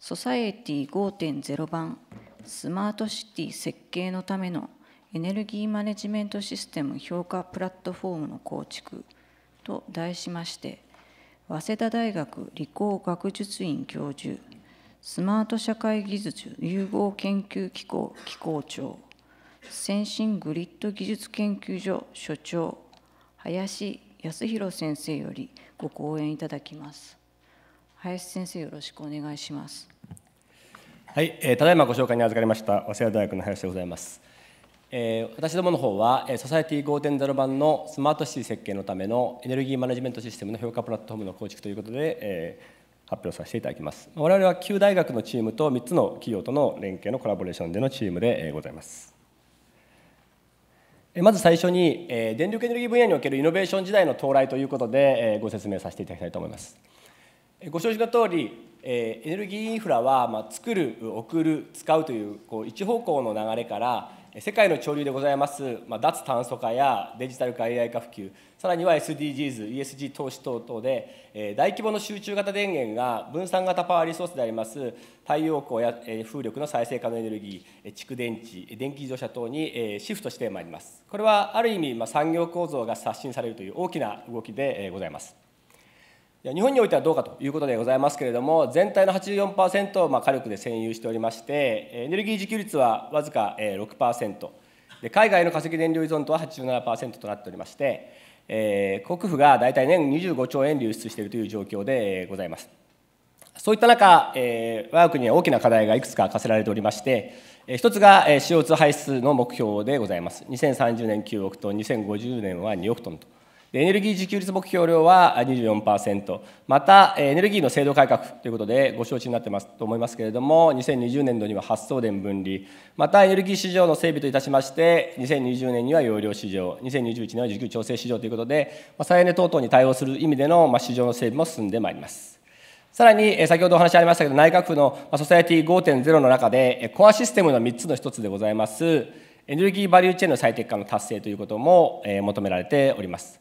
ソサエティ5.0版スマートシティ設計のためのエネルギーマネジメントシステム評価プラットフォームの構築と題しまして早稲田大学理工学術院教授スマート社会技術融合研究機構機構長先進グリッド技術研究所所長林康弘先生よりご講演いただきます林先生よろしくお願いしますはい、えー、ただいまご紹介に預かりました早稲田大学の林でございます、えー、私どもの方はソサエティ5.0版のスマートシティ設計のためのエネルギーマネジメントシステムの評価プラットフォームの構築ということで、えー、発表させていただきます我々は旧大学のチームと3つの企業との連携のコラボレーションでのチームでございますまず最初に電力エネルギー分野におけるイノベーション時代の到来ということでご説明させていただきたいと思いますご承知の通り、えエネルギーインフラは、まあ、作る、送る、使うというこう一方向の流れから世界の潮流でございます、まあ、脱炭素化やデジタル化 AI 化普及さらには SDGs、ESG 投資等々で、えー、大規模の集中型電源が分散型パワーリソースであります太陽光や、えー、風力の再生可能エネルギー、蓄電池、電気自動車等に、えー、シフトしてまいります。これはある意味、まあ、産業構造が刷新されるという大きな動きで、えー、ございます。日本においてはどうかということでございますけれども、全体の84%をまあ火力で占有しておりまして、エネルギー自給率はわずか6%で、海外の化石燃料依存とは87%となっておりまして、えー、国府が大体年25兆円流出しているという状況でございます。そういった中、えー、我が国は大きな課題がいくつか課せられておりまして、え一つが CO2 排出の目標でございます。2030年9億トン、2050年は2億トンと。エネルギー自給率目標量は24%、またエネルギーの制度改革ということでご承知になってますと思いますけれども、2020年度には発送電分離、またエネルギー市場の整備といたしまして、2020年には容量市場、2021年は需給調整市場ということで、再エネ等々に対応する意味での市場の整備も進んでまいります。さらに、先ほどお話ありましたけど、内閣府のソサエティ5.0の中で、コアシステムの3つの1つでございます、エネルギーバリューチェーンの最適化の達成ということも求められております。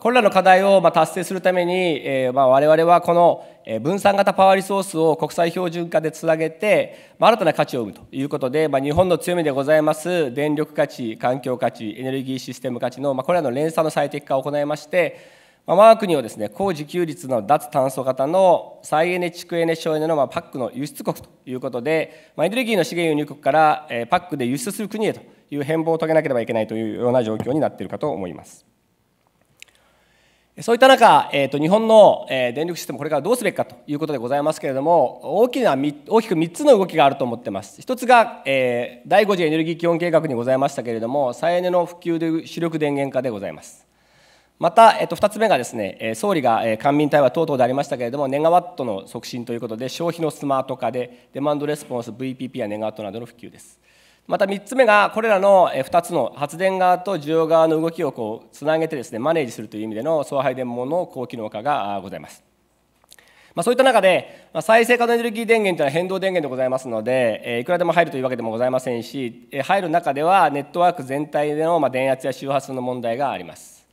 これらの課題を達成するために、えま我々はこの分散型パワーリソースを国際標準化でつなげて、ま新たな価値を生むということで、ま日本の強みでございます電力価値環境価値エネルギーシステム価値の、まこれらの連鎖の最適化を行いまして、ま我が国をですね高自給率の脱炭素型の再エネ蓄エネ省エネのまパックの輸出国ということで、まエネルギーの資源輸入国から、えパックで輸出する国へという変貌を遂げなければいけないというような状況になっているかと思います。そういった中、えー、と日本の電力システム、これからどうすべきかということでございますけれども、大きな大きく3つの動きがあると思ってます。1つが、えー、第5次エネルギー基本計画にございましたけれども、再エネの普及で主力電源化でございます。また、えっと、2つ目がですね、総理が官民対話等々でありましたけれども、ネガワットの促進ということで、消費のスマート化で、デマンドレスポンス、VPP やネガワットなどの普及です。また3つ目がこれらの2つの発電側と需要側の動きをこうつなげてですねマネージするという意味での送配電網の高機能化がございます。まあ、そういった中で、まあ、再生可能エネルギー電源というのは変動電源でございますので、えいくらでも入るというわけでもございませんし、え入る中ではネットワーク全体での、まあ、電圧や周波数の問題があります。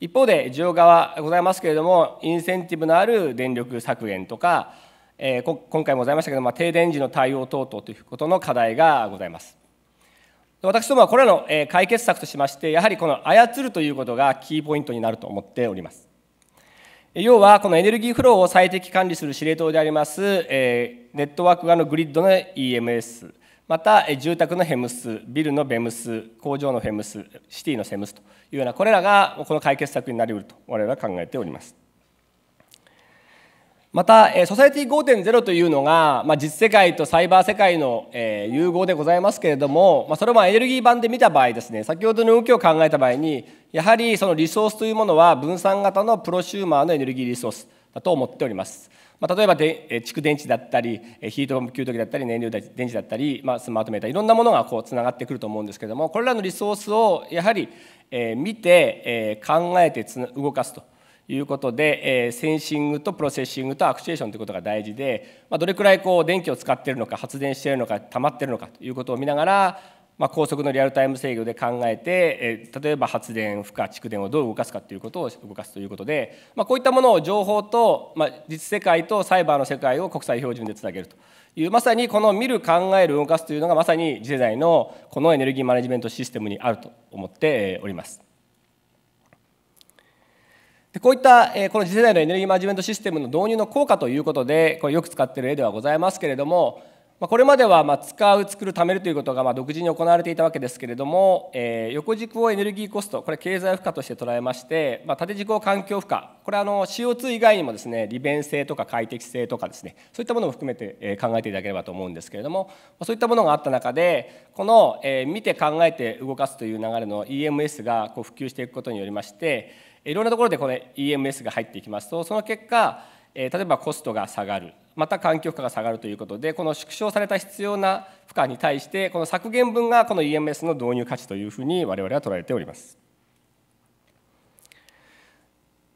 一方で需要側ございますけれどもインセンティブのある電力削減とか、え今回もございましたけど、まあ、停電時の対応等々ということの課題がございます。私どもはこれらの解決策としまして、やはりこの操るということがキーポイントになると思っております。要は、このエネルギーフローを最適管理する司令塔であります、ネットワーク側のグリッドの EMS、また住宅のヘムス、ビルのベムス、工場のヘムス、シティのセムスというような、これらがこの解決策になりうると、我々は考えております。また、えソサエティ5.0というのが、まあ、実世界とサイバー世界の、えー、融合でございますけれども、まあ、それもエネルギー版で見た場合ですね先ほどの動きを考えた場合にやはりそのリソースというものは分散型のプロシューマーのエネルギーリソースだと思っております。まあ、例えばで蓄電池だったりヒートパンプ給湯器だったり燃料電池だったり、まあ、スマートメーターいろんなものがこうつながってくると思うんですけれどもこれらのリソースをやはり、えー、見て、えー、考えてつ動かすと。いうことで、えー、センシングとプロセッシングとアクチュエーションということが大事で、まあ、どれくらいこう電気を使っているのか発電しているのか溜まっているのかということを見ながら、まあ、高速のリアルタイム制御で考えて、えー、例えば発電負荷蓄電をどう動かすかということを動かすということで、まあ、こういったものを情報と、まあ、実世界とサイバーの世界を国際標準でつなげるというまさにこの見る考える動かすというのがまさに次世代のこのエネルギーマネジメントシステムにあると思っております。でこういったこの次世代のエネルギーマネジメントシステムの導入の効果ということでこれよく使っている例ではございますけれどもこれまではま使う作るためるということが独自に行われていたわけですけれども横軸をエネルギーコストこれ経済負荷として捉えまして縦軸を環境負荷これあの CO2 以外にもですね利便性とか快適性とかですねそういったものも含めて考えていただければと思うんですけれどもそういったものがあった中でこの見て考えて動かすという流れの EMS がこう普及していくことによりましていろんなところでこの EMS が入っていきますとその結果例えばコストが下がるまた環境負荷が下がるということでこの縮小された必要な負荷に対してこの削減分がこの EMS の導入価値というふうに我々は捉えております。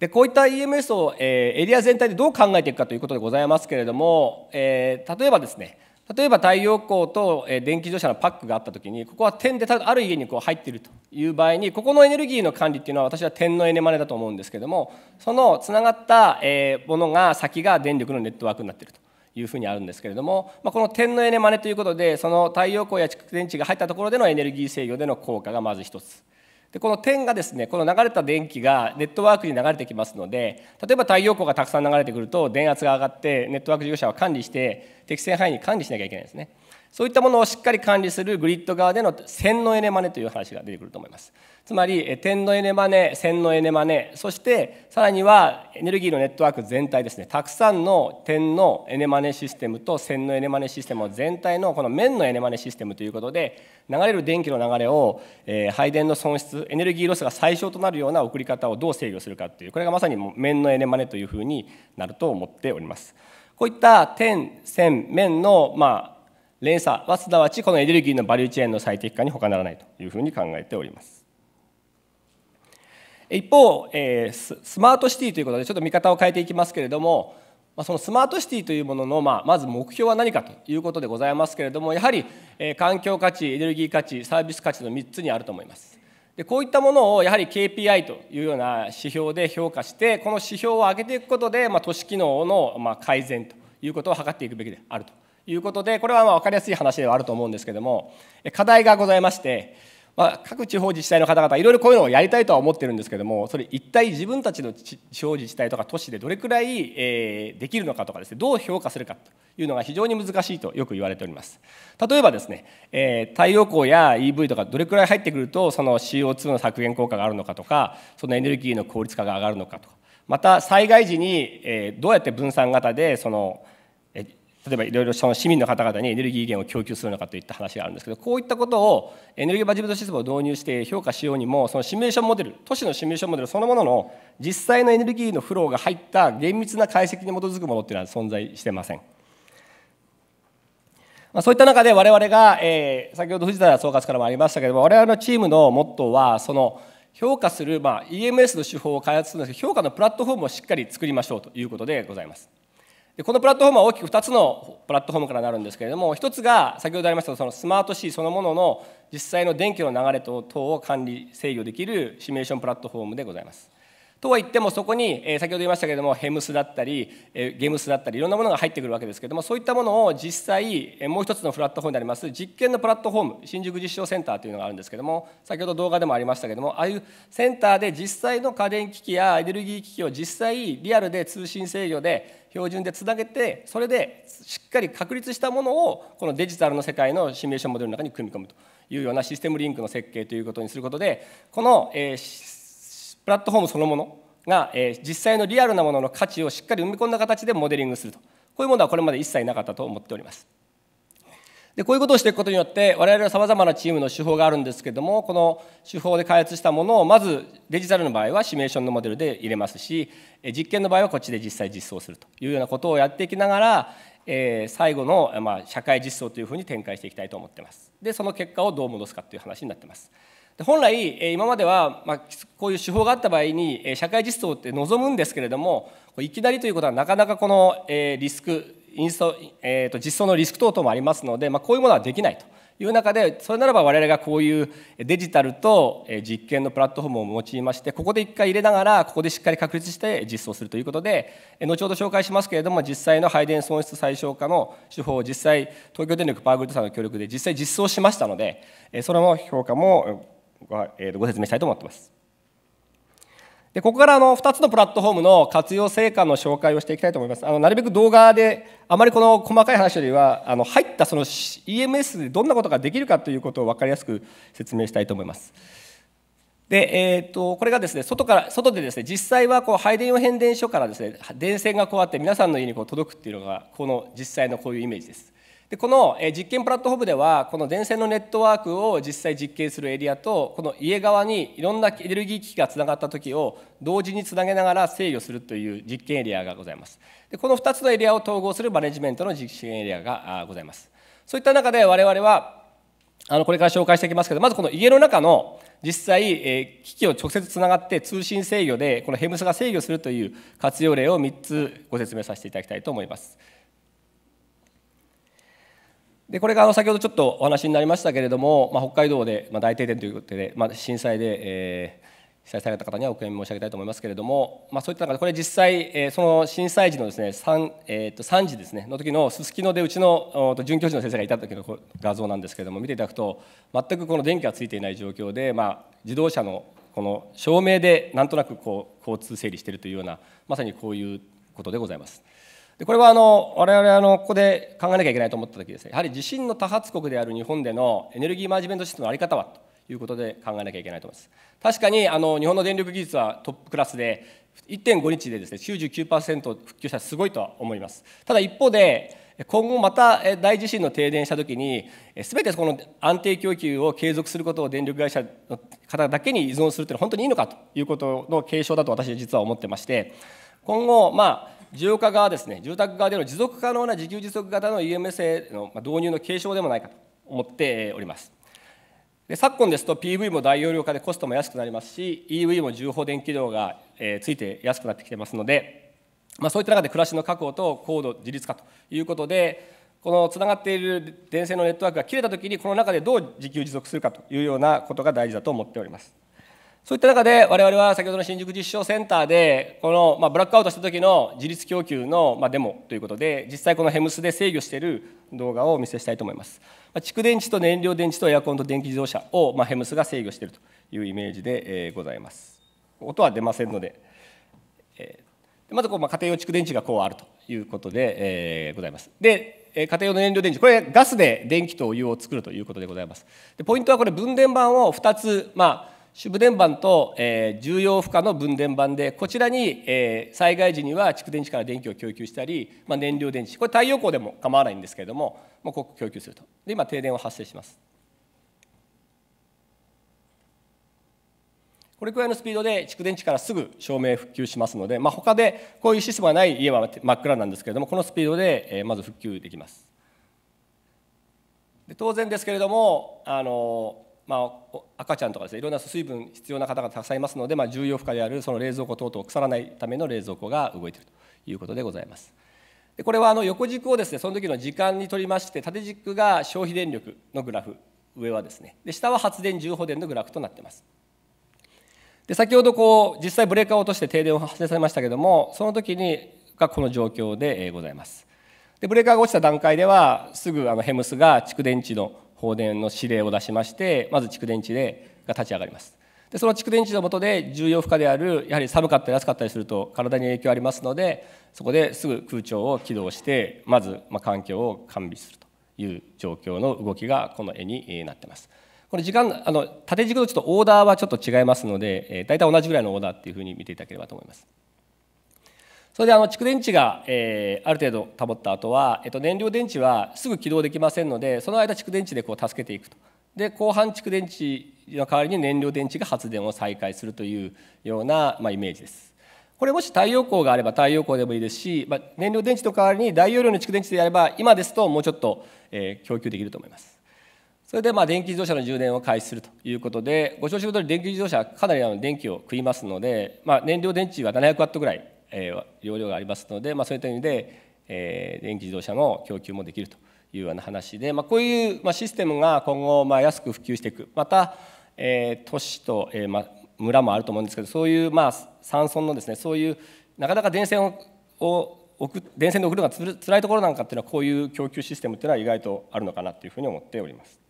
でこういった EMS を、えー、エリア全体でどう考えていくかということでございますけれども、えー、例えばですね例えば太陽光と電気自動車のパックがあった時にここは点である家にこう入っているという場合にここのエネルギーの管理っていうのは私は点のエネマネだと思うんですけどもそのつながったものが先が電力のネットワークになっていると。いうふうにあるんですけれども、まあ、この点のエネマネということでその太陽光や蓄電池が入ったところでのエネルギー制御での効果がまず一つでこの点がですねこの流れた電気がネットワークに流れてきますので例えば太陽光がたくさん流れてくると電圧が上がってネットワーク事業者は管理して適正範囲に管理しなきゃいけないんですねそういったものをしっかり管理するグリッド側での線のエネマネという話が出てくると思いますつまり点のエネマネ線のエネマネそしてさらにはエネルギーのネットワーク全体ですねたくさんの点のエネマネシステムと線のエネマネシステム全体のこの面のエネマネシステムということで流れる電気の流れを、え配電の損失エネルギーロスが最小となるような送り方をどう制御するかっていうこれがまさに面のエネマネというふうになると思っております。こういった点線面の、ま連鎖はすなわちこのエネルギーのバリューチェーンの最適化に他ならないというふうに考えております。一方、えー、スマートシティということでちょっと見方を変えていきますけれどもそのスマートシティというものの、まあ、まず目標は何かということでございますけれどもやはり、えー、環境価値エネルギー価値サービス価値の3つにあると思います。でこういったものをやはり KPI というような指標で評価してこの指標を上げていくことで、まあ、都市機能の、まあ、改善ということを図っていくべきであるということでこれはまあ分かりやすい話ではあると思うんですけれども課題がございましてまあ、各地方自治体の方々いろいろこういうのをやりたいとは思ってるんですけどもそれ一体自分たちの地方自治体とか都市でどれくらい、えー、できるのかとかですねどう評価するかというのが非常に難しいとよく言われております例えばですね、えー、太陽光や EV とかどれくらい入ってくるとその CO2 の削減効果があるのかとかそのエネルギーの効率化が上がるのかとかまた災害時に、えー、どうやって分散型でその例えばいろいろその市民の方々にエネルギー源を供給するのかといった話があるんですけどこういったことをエネルギーバジブトシステムを導入して評価しようにもそのシミュレーションモデル都市のシミュレーションモデルそのものの実際のエネルギーのフローが入った厳密な解析に基づくものっていうのは存在してません。まそういった中で我々が、え先ほど藤田総括からもありましたけれども我々のチームのモットーはその評価する、ま EMS の手法を開発するんですけど評価のプラットフォームをしっかり作りましょうということでございます。でこのプラットフォームは大きく2つのプラットフォームからなるんですけれども1つが先ほどありましたそのスマートシーそのものの実際の電気の流れ等を管理制御できるシミュレーションプラットフォームでございます。とは言ってもそこに、え先ほど言いましたけれどもヘムスだったり、えゲムスだったりいろんなものが入ってくるわけですけれどもそういったものを実際、えもう一つのプラットフォームであります実験のプラットフォーム新宿実証センターというのがあるんですけども先ほど動画でもありましたけどもああいうセンターで実際の家電機器やエネルギー機器を実際リアルで通信制御で標準でつなげてそれでしっかり確立したものをこのデジタルの世界のシミュレーションモデルの中に組み込むというようなシステムリンクの設計ということにすることでこの、えープラットフォームそのものが、えー、実際のリアルなものの価値をしっかり埋め込んだ形でモデリングするとこういうものはこれまで一切なかったと思っておりますでこういうことをしていくことによって我々はさまざまなチームの手法があるんですけどもこの手法で開発したものをまずデジタルの場合はシミュレーションのモデルで入れますし実験の場合はこっちで実際実装するというようなことをやっていきながら、えー、最後の、まあ、社会実装というふうに展開していきたいと思ってますでその結果をどう戻すかという話になってます。本来、今までは、まこういう手法があった場合に、社会実装って望むんですけれども、いきなりということは、なかなかこのリスク、インストえー、と実装のリスク等々もありますので、まこういうものはできないという中で、それならば我々がこういうデジタルと実験のプラットフォームを用いまして、ここで1回入れながら、ここでしっかり確立して実装するということで、後ほど紹介しますけれども、実際の配電損失最小化の手法を実際、東京電力パワーグルッドさんの協力で実際実装しましたので、それも評価もご説明したいと思っています。でここからあの2つのプラットフォームの活用成果の紹介をしていきたいと思います。あのなるべく動画であまりこの細かい話よりはあの入ったその EMS でどんなことができるかということを分かりやすく説明したいと思います。で、えーと、これがですね外から外でですね実際はこう配電用変電所からですね電線がこうあって皆さんの家にこう届くっていうのがこの実際のこういうイメージです。でこの実験プラットフォームではこの電線のネットワークを実際実験するエリアとこの家側にいろんなエネルギー機器がつながった時を同時につなげながら制御するという実験エリアがございますでこの2つのエリアを統合するマネジメントの実験エリアがございますそういった中で我々はあのこれから紹介していきますけどまずこの家の中の実際、え機器を直接つながって通信制御でこのヘムスが制御するという活用例を3つご説明させていただきたいと思います。でこれがあの先ほどちょっとお話になりましたけれども、まあ、北海道で、まあ、大停電ということで、まあ、震災で、えー、被災された方にはお悔やみ申し上げたいと思いますけれども、まあ、そういった中でこれ実際、えー、その震災時のですね 3,、えー、と3時ですねの時のすすきのでうちの准教授の先生がいた時の画像なんですけれども見ていただくと全くこの電気がついていない状況で、まあ、自動車のこの照明でなんとなくこう交通整理しているというようなまさにこういうことでございます。でこれはあの我々あのここで考えなきゃいけないと思った時ですねやはり地震の多発国である日本でのエネルギーマネジメントシステムの在り方はということで考えなきゃいけないと思います確かにあの日本の電力技術はトップクラスで1.5日でですね99%復旧したらすごいとは思いますただ一方で今後また大地震の停電したときに、すべてこの安定供給を継続することを電力会社の方だけに依存するというのは本当にいいのかということの継承だと私は実は思ってまして、今後、まあ、事業家側ですね、住宅側での持続可能な自給自足型の EMS への導入の継承でもないかと思っております。で昨今ですと PV も大容量化でコストも安くなりますし EV も重放電気量が、えついて安くなってきてますので、まあ、そういった中で暮らしの確保と高度自立化ということでこのつながっている電線のネットワークが切れた時にこの中でどう自給自足するかというようなことが大事だと思っております。そういった中で我々は先ほどの新宿実証センターでこの、まブラックアウトした時の自立供給の、まデモということで実際このヘムスで制御している動画をお見せしたいと思います、ま蓄電池と燃料電池とエアコンと電気自動車を、まヘムスが制御しているというイメージで、えございます音は出ませんので、えまずこう、ま家庭用蓄電池がこうあるということで、えございますで家庭用の燃料電池これガスで電気とお湯を作るということでございますでポイントはこれ分電盤を2つ、まあ主部電盤と、えー、重要負荷の分電盤でこちらに、えー、災害時には蓄電池から電気を供給したり、まあ、燃料電池これ太陽光でも構わないんですけれどももうここ供給するとで今停電は発生しますこれくらいのスピードで蓄電池からすぐ照明復旧しますので、まあ、他でこういうシステムがない家は真っ暗なんですけれどもこのスピードでまず復旧できますで当然ですけれどもあのまあ、赤ちゃんとかですねいろんな水分必要な方がたくさんいますので、まあ、重要負荷であるその冷蔵庫等々腐らないための冷蔵庫が動いているということでございます。でこれはあの横軸をですねその時の時間にとりまして縦軸が消費電力のグラフ上はですねで下は発電充放電のグラフとなっています。で先ほどこう実際ブレーカーを落として停電を発生されましたけれどもその時にがこの状況でございます。でブレーカーが落ちた段階ではすぐあのヘムスが蓄電池の放電の指令を出しましてまず蓄電池でが立ち上がりますでその蓄電池のもとで重要負荷であるやはり寒かったり暑かったりすると体に影響ありますのでそこですぐ空調を起動してまずま環境を完備するという状況の動きがこの絵になってます。この時間あの縦軸とちょっとオーダーはちょっと違いますので、えー、大体同じぐらいのオーダーっていうふうに見ていただければと思います。それであの蓄電池が、えー、ある程度保った後は、えっと、燃料電池はすぐ起動できませんのでその間蓄電池でこう助けていくとで後半蓄電池の代わりに燃料電池が発電を再開するというような、まあ、イメージですこれもし太陽光があれば太陽光でもいいですし、まあ、燃料電池の代わりに大容量の蓄電池であれば今ですともうちょっと、えー、供給できると思いますそれでまあ電気自動車の充電を開始するということでご承知の通り電気自動車はかなりあの電気を食いますので、まあ、燃料電池は700ワットぐらいえー、容量がありますので、まあ、そういった意味で、えー、電気自動車の供給もできるというような話で、まあ、こういう、まあ、システムが今後、まあ、安く普及していくまた、えー、都市と、えーまあ、村もあると思うんですけどそういう、まあ、山村のですねそういうなかなか電線をを送電線で送るのがつらいところなんかっていうのはこういう供給システムっていうのは意外とあるのかなというふうに思っております。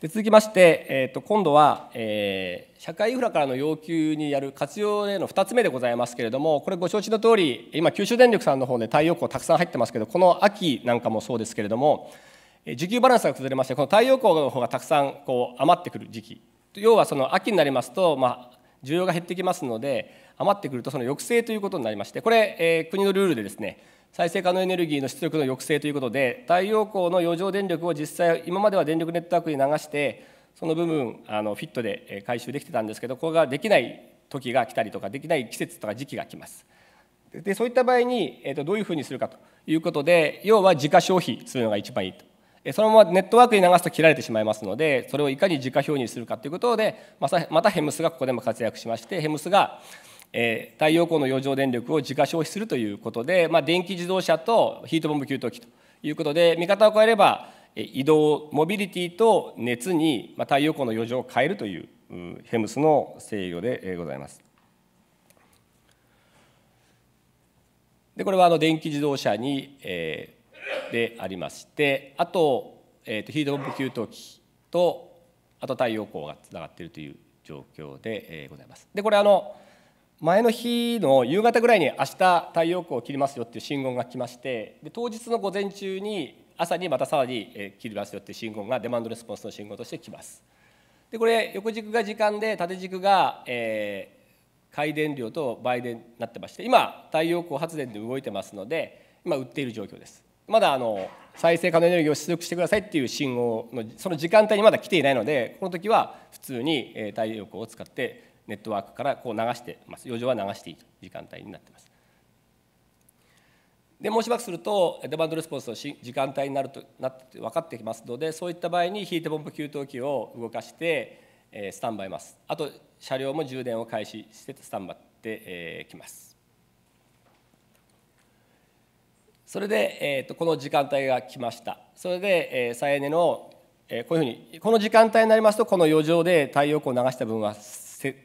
で続きまして、えーと、今度は、えー、社会インフラからの要求にやる活用への2つ目でございますけれどもこれご承知の通り今九州電力さんの方で太陽光たくさん入ってますけどこの秋なんかもそうですけれども需給バランスが崩れましてこの太陽光の方がたくさんこう余ってくる時期要はその秋になりますと、まあ、需要が減ってきますので余ってくるとその抑制ということになりましてこれ、えー、国のルールでですね再生可能エネルギーの出力の抑制ということで太陽光の余剰電力を実際今までは電力ネットワークに流してその部分あのフィットで回収できてたんですけどこれができない時が来たりとかできない季節とか時期が来ます。でそういった場合に、えー、とどういうふうにするかということで要は自家消費するのが一番いいとそのままネットワークに流すと切られてしまいますのでそれをいかに自家表にするかということでまたヘムスがここでも活躍しましてヘムスがえ太陽光の余剰電力を自家消費するということで、まあ、電気自動車とヒートボンブ給湯器ということで見方を変えれば移動モビリティと熱に太陽光の余剰を変えるというヘムスの制御でございます。でこれはあの電気自動車に、えー、でありましてあと,、えーと、ヒートボンプ給湯器とあと太陽光がつながっているという状況でございます。でこれあの前の日の夕方ぐらいに明日太陽光を切りますよっていう信号が来ましてで当日の午前中に朝にまたさらに切りますよっていう信号がデマンドレスポンスの信号として来ますでこれ横軸が時間で縦軸が、えー、回電量と売電になってまして今太陽光発電で動いてますので今売っている状況ですまだあの再生可能エネルギーを出力してくださいっていう信号のその時間帯にまだ来ていないのでこの時は普通に太陽光を使ってネットワークからこう流してます余剰は流していい時間帯になってますでもうしばらくするとデマンドレスポンスの時間帯になるとなって分かってきますのでそういった場合にヒートポンプ給湯器を動かして、えスタンバイますあと車両も充電を開始してスタンバってき、えますそれで、えーと、とこの時間帯が来ましたそれで、えー、再エネの、えー、こういうふうにこの時間帯になりますとこの余剰で太陽光を流した分は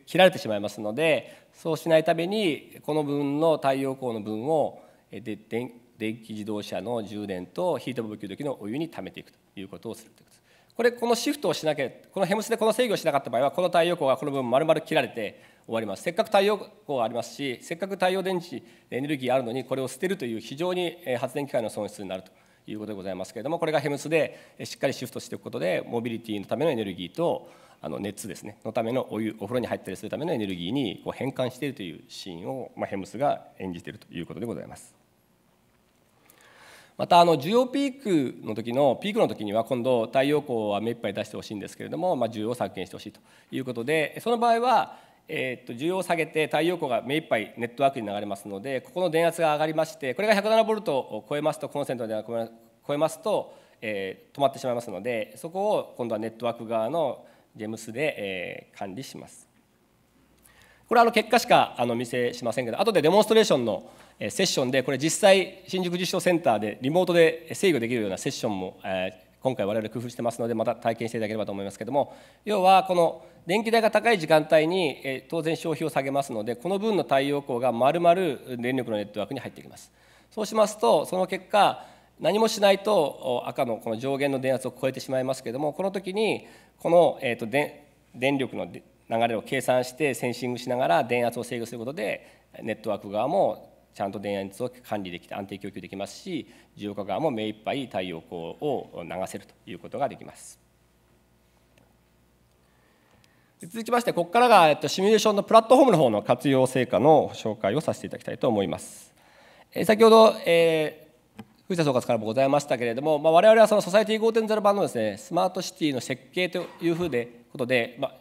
切られてしまいますのでそうしないためにこの分の太陽光の分をで電気自動車の充電とヒートボーベキ時のお湯に貯めていくということをするということです。これこのシフトをしなきゃこのヘムスでこの制御しなかった場合はこの太陽光がこの分丸々切られて終わりますせっかく太陽光がありますしせっかく太陽電池エネルギーあるのにこれを捨てるという非常に発電機械の損失になるということでございますけれどもこれがヘムスでしっかりシフトしていくことでモビリティのためのエネルギーとあの熱ですねのためのお湯お風呂に入ったりするためのエネルギーにこう変換しているというシーンを、まあ、ヘムスが演じているということでございます。またあの需要ピークの時のピークの時には今度太陽光は目いっぱい出してほしいんですけれども、まあ、需要を削減してほしいということでその場合はえー、と需要を下げて太陽光が目いっぱいネットワークに流れますのでここの電圧が上がりましてこれが107ボルトを超えますとコンセントの電圧を超えますと、えー、止まってしまいますのでそこを今度はネットワーク側のジェムスで、えー、管理します。これはあの結果しかあの見せしませんけど後でデモンストレーションのセッションでこれ実際新宿実証センターでリモートで制御できるようなセッションも、えー、今回我々工夫してますのでまた体験していただければと思いますけども要はこの電気代が高い時間帯に当然消費を下げますのでこの分の太陽光が丸々電力のネットワークに入ってきますそうしますとその結果何もしないと赤のこの上限の電圧を超えてしまいますけどもこの時にこの、えと、電力の流れを計算してセンシングしながら電圧を制御することでネットワーク側もちゃんと電圧を管理できて安定供給できますし需要家側も目いっぱい太陽光を流せるということができます。続きまして、ここからがシミュレーションのプラットフォームの方の活用成果の紹介をさせていただきたいと思います。先ほど、えー、藤田総括からもございましたけれども、まあ、我々はそのソサイティ5.0版のです、ね、スマートシティの設計というふうでことで、まあ、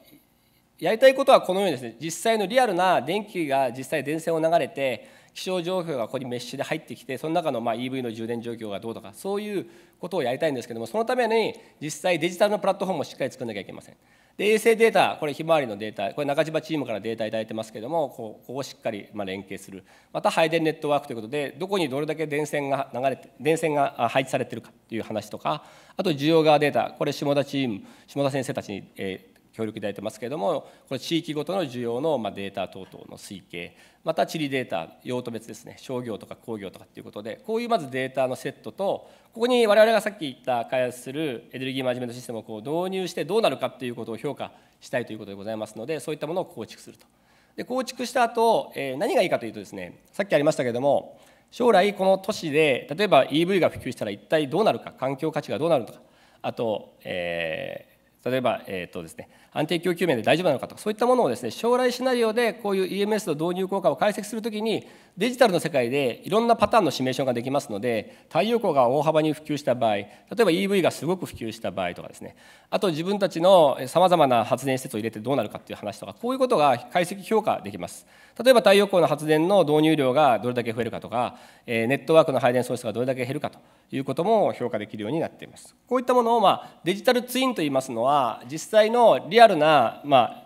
やりたいことはこのようにですね実際のリアルな電気が実際電線を流れて気象情報がここにメッシュで入ってきてその中のま EV の充電状況がどうとかそういうことをやりたいんですけどもそのために実際デジタルのプラットフォームをしっかり作んなきゃいけません。で衛星データこれひまわりのデータこれ中島チームからデータ頂いてますけどもここをしっかりま連携するまた配電ネットワークということでどこにどれだけ電線が流れて電線が配置されてるかという話とかあと需要側データこれ下田チーム下田先生たちに、えー協力いただいてますけれども、この地域ごとの需要のデータ等々の推計、また地理データ、用途別ですね、商業とか工業とかっていうことで、こういうまずデータのセットと、ここに我々がさっき言った開発するエネルギーマネジメントシステムをこう導入してどうなるかっていうことを評価したいということでございますので、そういったものを構築すると。で構築した後、えー、何がいいかというとですね、さっきありましたけれども、将来この都市で例えば EV が普及したら一体どうなるか環境価値がどうなるのかあと、え例えば、えーとですね、安定供給面で大丈夫なのかとかそういったものをですね将来シナリオでこういう EMS の導入効果を解析するときにデジタルの世界でいろんなパターンのシミュレーションができますので太陽光が大幅に普及した場合例えば EV がすごく普及した場合とかですねあと自分たちのさまざまな発電施設を入れてどうなるかっていう話とかこういうことが解析評価できます例えば太陽光の発電の導入量がどれだけ増えるかとかネットワークの配電損失がどれだけ減るかということも評価できるようになっていますこういったものをまあデジタルツインといいますのは実際のリアルなまあ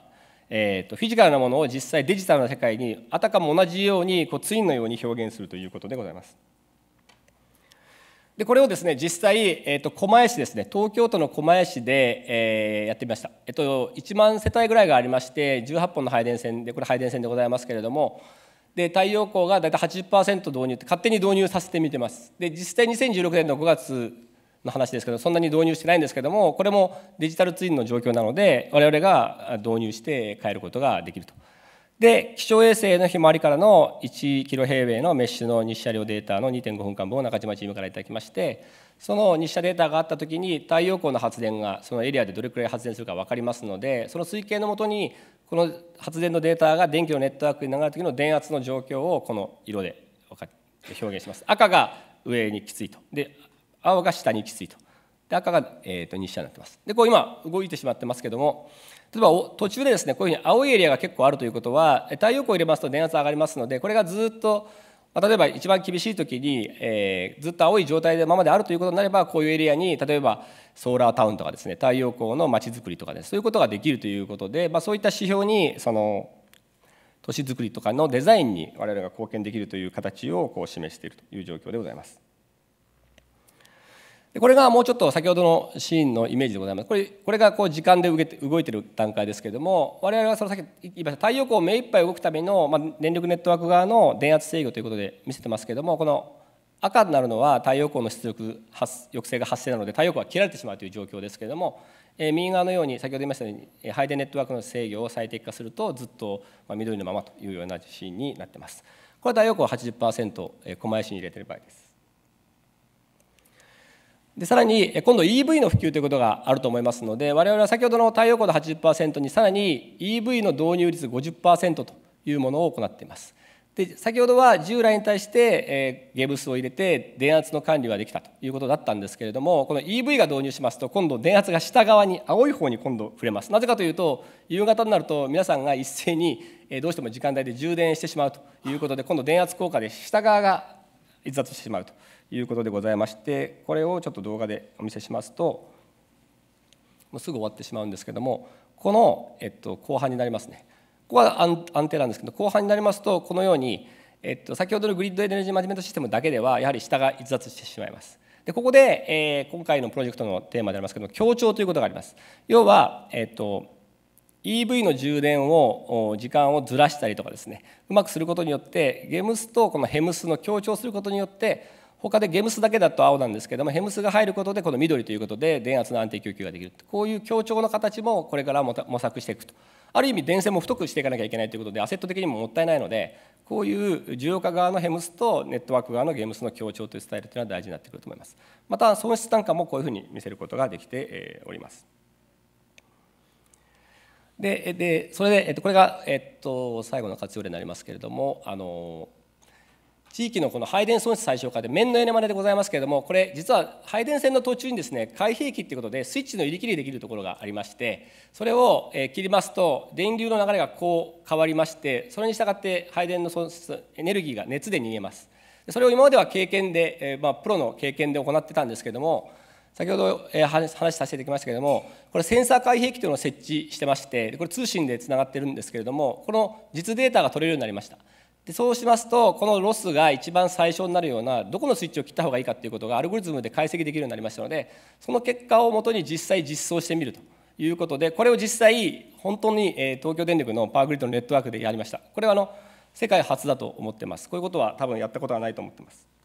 えーと、フィジカルなものを実際デジタルな世界にあたかも同じようにこうツインのように表現するということでございます。でこれをですね実際、えーと、狛江市ですね東京都の狛江市で、えー、やってみました、えーと、と1万世帯ぐらいがありまして18本の配電線でこれ配電線でございますけれどもで太陽光が大体80%導入って勝手に導入させてみてますで実際2016年の5月の話ですけどそんなに導入してないんですけどもこれもデジタルツインの状況なので我々が導入して変えることができると。で気象衛星のひまわりからの1キロ平米のメッシュの日射量データの2.5分間分を中島チームから頂きましてその日射データがあった時に太陽光の発電がそのエリアでどれくらい発電するか分かりますのでその推計のもとにこの発電のデータが電気のネットワークに流れる時の電圧の状況をこの色で表現します。赤が上にきついとで青が下に行き着いと。で赤が、えーと、日射になってます。でこう今動いてしまってますけども例えば途中でですねこういうふうに青いエリアが結構あるということは太陽光を入れますと電圧上がりますのでこれがずっと、まあ、例えば一番厳しい時に、えー、ずっと青い状態でままであるということになればこういうエリアに例えばソーラータウンとかですね太陽光のまちづくりとかです、そういうことができるということで、まあ、そういった指標にその都市づくりとかのデザインに我々が貢献できるという形をこう示しているという状況でございます。でこれがもうちょっと先ほどのシーンのイメージでございますこれこれがこう時間で動いてる段階ですけれども我々はそのさっき言いました太陽光を目いっぱい動くための、まあ、電力ネットワーク側の電圧制御ということで見せてますけれどもこの赤になるのは太陽光の出力抑制が発生なので太陽光は切られてしまうという状況ですけれども、えー、右側のように先ほど言いましたように配電ネットワークの制御を最適化するとずっと緑のままというようなシーンになってます。これは太陽光を80%、えー、狛江市に入れている場合です。でさらに今度 EV の普及ということがあると思いますので我々は先ほどの太陽光の80%にさらに EV の導入率50%というものを行っています。で先ほどは従来に対して、えー、ゲブスを入れて電圧の管理ができたということだったんですけれどもこの EV が導入しますと今度電圧が下側に青い方に今度触れますなぜかというと夕方になると皆さんが一斉に、えどうしても時間帯で充電してしまうということで今度電圧効果で下側が逸脱してしまうということでございましてこれをちょっと動画でお見せしますともうすぐ終わってしまうんですけどもこの、えっと、後半になりますねここは安定なんですけど後半になりますとこのように、えっと、先ほどのグリッドエネルギーマネジメントシステムだけではやはり下が逸脱してしまいます。でここで、えー、今回のプロジェクトのテーマでありますけど協調ということがあります。要は、えっと EV の充電を時間をずらしたりとかですねうまくすることによってゲムスとこのヘムスの強調することによって他でゲムスだけだと青なんですけどもヘムスが入ることでこの緑ということで電圧の安定供給ができるこういう強調の形もこれから模索していくとある意味電線も太くしていかなきゃいけないということでアセット的にももったいないのでこういう需要家側のヘムスとネットワーク側のゲームスの協調というスタイルというのは大事になってくると思いますまた損失単価もこういうふうに見せることができておりますででそれで、えっと、これが、えっと、最後の活用例になりますけれどもあの地域のこの配電損失最小化で面のエネマネでございますけれどもこれ実は配電線の途中にですね開閉器っていうことでスイッチの入り切りできるところがありましてそれを切りますと電流の流れがこう変わりましてそれに従って配電の損失エネルギーが熱で逃げますそれを今までは経験で、まあ、プロの経験で行ってたんですけれども先ほど、え話させていただきましたけれども、これ、センサー開閉器というのを設置してまして、これ、通信でつながってるんですけれども、この実データが取れるようになりました。でそうしますと、このロスが一番最小になるような、どこのスイッチを切った方がいいかということが、アルゴリズムで解析できるようになりましたので、その結果をもとに実際実装してみるということで、これを実際、本当に東京電力のパワーグリッドのネットワークでやりました。これはあの世界初だと思ってます。こういうことは多分やったことはないと思ってます。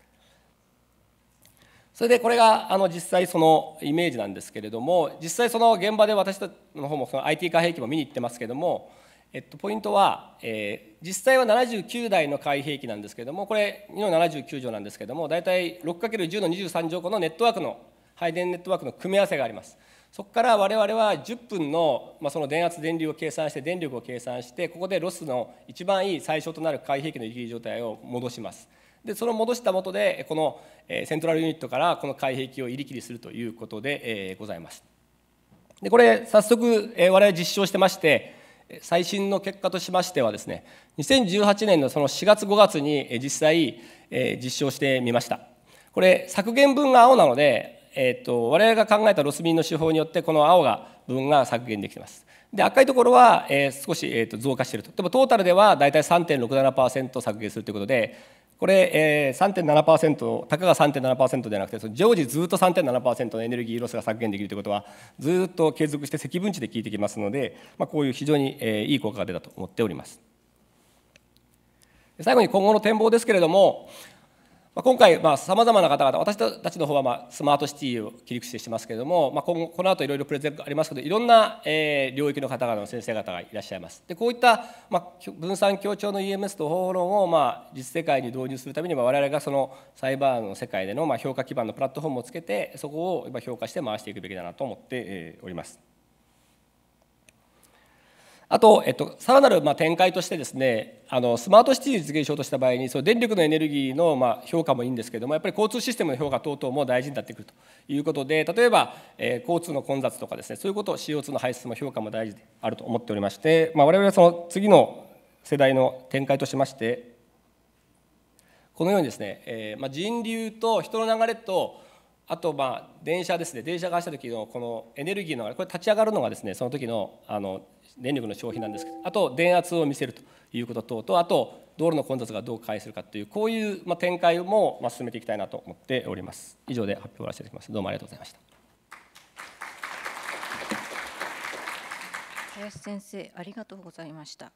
それでこれがあの実際そのイメージなんですけれども実際その現場で私たちの方もその IT 化兵器も見に行ってますけれども、えっと、ポイントは、えー、実際は79台の開閉器なんですけれどもこれ2の79条なんですけれども大体 6×10 の23乗個のネットワークの配電ネットワークの組み合わせがあります。そこから我々は10分の,、まあその電圧電流を計算して電力を計算してここでロスの一番いい最小となる開閉器の有機状態を戻します。でその戻した元でこのセントラルユニットからこの海器を入り切りするということでございますでこれ早速我々実証してまして最新の結果としましてはですね2018年のその4月5月に実際実証してみましたこれ削減分が青なのでえーと、我々が考えたロスンの手法によってこの青が分が削減できていますで赤いところは、え少し、えと、増加しているとでもトータルでは大体3.67%削減するということでこれ、えー、3.7%たかが3.7%ではなくて常時ずっと3.7%のエネルギーロスが削減できるということはずっと継続して積分値で効いてきますので、まあ、こういう非常に、えー、いい効果が出たと思っております。最後に今後の展望ですけれども、まあ、今回さまざまな方々私たちの方はまあスマートシティを切り口でしてますけれども、まあ、今この後いろいろプレゼンがありますけどいろんな、えー、領域の方々の先生方がいらっしゃいます。でこういった、まあ、分散協調の EMS と法論を、まあ、実世界に導入するために、まあ、我々がそのサイバーの世界での、まあ、評価基盤のプラットフォームをつけてそこを評価して回していくべきだなと思っております。あと、えっと、さらなるま展開としてですねあのスマートシティ実現しようとした場合にその電力のエネルギーのま評価もいいんですけれどもやっぱり交通システムの評価等々も大事になってくるということで例えば、え交通の混雑とかですねそういうことを CO2 の排出も評価も大事であると思っておりまして、まあ、我々はその次の世代の展開としましてこのようにですね、えま人流と人の流れとあとまあ電車ですね電車が走った時のこのエネルギーのこれ立ち上がるのがですねその時のあの電力の消費なんですけどあと電圧を見せるということ等とあと道路の混雑がどう回避するかというこういう展開も進めていきたいなと思っております以上で発表終わらせていただきますどうもありがとうございました林先生ありがとうございました